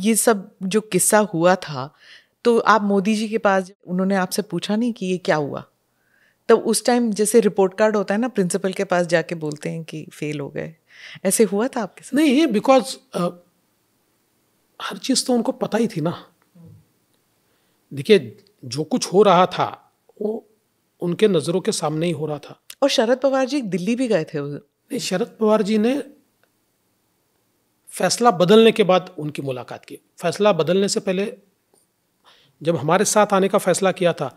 ये सब जो किस्सा हुआ था तो आप मोदी जी के पास उन्होंने आपसे पूछा नहीं कि ये क्या हुआ तब उस टाइम जैसे रिपोर्ट कार्ड होता है ना प्रिंसिपल के पास जाके बोलते हैं कि फेल हो गए ऐसे हुआ था आपके साथ नहीं ये बिकॉज हर चीज़ तो उनको पता ही थी ना देखिए जो कुछ हो रहा था वो उनके नज़रों के सामने ही हो रहा था और शरद पवार जी दिल्ली भी गए थे नहीं शरद पवार जी ने फैसला बदलने के बाद उनकी मुलाकात की फैसला बदलने से पहले जब हमारे साथ आने का फैसला किया था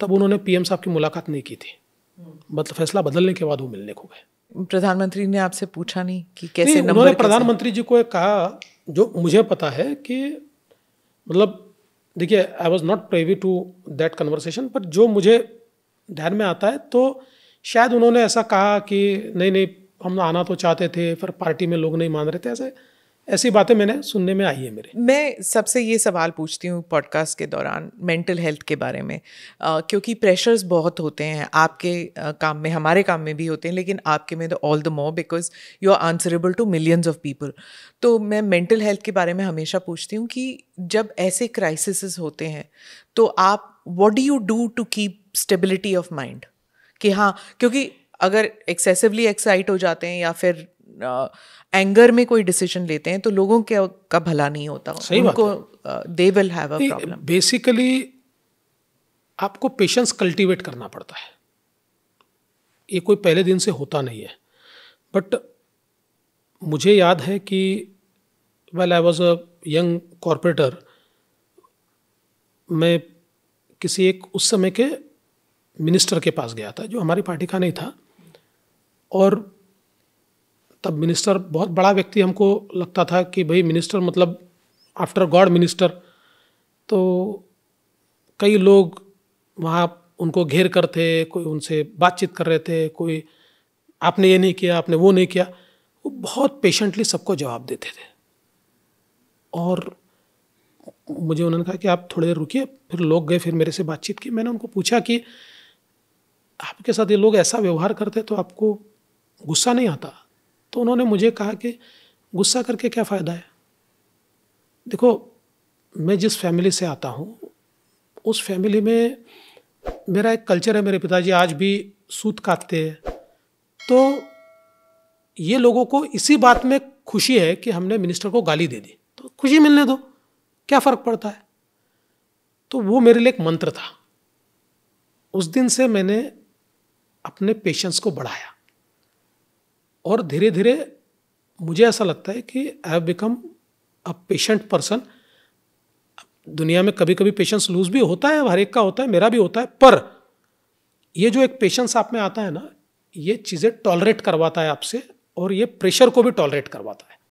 तब उन्होंने पीएम साहब की मुलाकात नहीं की थी मतलब फैसला बदलने के बाद वो मिलने को गए प्रधानमंत्री ने आपसे पूछा नहीं कि कैसे नहीं, उन्होंने प्रधानमंत्री जी को एक कहा जो मुझे पता है कि मतलब देखिए I was not privy to that conversation पर जो मुझे ध्यान में आता है तो शायद उन्होंने ऐसा कहा कि नहीं नहीं हम आना तो चाहते थे पर पार्टी में लोग नहीं मान रहे थे ऐसे ऐसी बातें मैंने सुनने में आई है मेरे मैं सबसे ये सवाल पूछती हूँ पॉडकास्ट के दौरान मेंटल हेल्थ के बारे में आ, क्योंकि प्रेशर्स बहुत होते हैं आपके आ, काम में हमारे काम में भी होते हैं लेकिन आपके में तो all the more because you are answerable to millions of people तो मैं मेंटल हेल्थ के बारे में हमेशा पूछती हूँ कि जब ऐसे क्राइसिस होते हैं तो आप what do you do to keep stability of mind कि हाँ क्योंकि अगर एक्सेसिवली एक्साइट हो जाते हैं या फिर एंगर में कोई डिसीजन लेते हैं तो लोगों के का भला नहीं होता उनको they will have a problem basically आपको पेशेंस कल्टीवेट करना पड़ता है ये कोई पहले दिन से होता नहीं है बट मुझे याद है कि well I was a young corporator मैं किसी एक उस समय के मिनिस्टर के पास गया था जो हमारी पार्टी का नहीं था और तब मिनिस्टर बहुत बड़ा व्यक्ति हमको लगता था कि भाई मिनिस्टर मतलब आफ्टर गॉड मिनिस्टर तो कई लोग वहाँ उनको घेर कर थे कोई उनसे बातचीत कर रहे थे कोई आपने ये नहीं किया आपने वो नहीं किया वो बहुत पेशेंटली सबको जवाब देते थे और मुझे उन्होंने कहा कि आप थोड़ी देर रुकिए फिर लोग गए फिर मेरे से बातचीत की मैंने उनको पूछा कि आपके साथ ये लोग ऐसा व्यवहार करते तो आपको गुस्सा नहीं आता तो उन्होंने मुझे कहा कि गुस्सा करके क्या फ़ायदा है देखो मैं जिस फैमिली से आता हूँ उस फैमिली में मेरा एक कल्चर है मेरे पिताजी आज भी सूत काटते हैं तो ये लोगों को इसी बात में खुशी है कि हमने मिनिस्टर को गाली दे दी तो खुशी मिलने दो क्या फ़र्क पड़ता है तो वो मेरे लिए एक मंत्र था उस दिन से मैंने अपने पेशेंस को बढ़ाया और धीरे धीरे मुझे ऐसा लगता है कि I have become a patient person दुनिया में कभी कभी पेशेंस लूज भी होता है हर एक का होता है मेरा भी होता है पर ये जो एक पेशेंस आप में आता है ना ये चीज़ें टॉलरेट करवाता है आपसे और ये प्रेशर को भी टॉलरेट करवाता है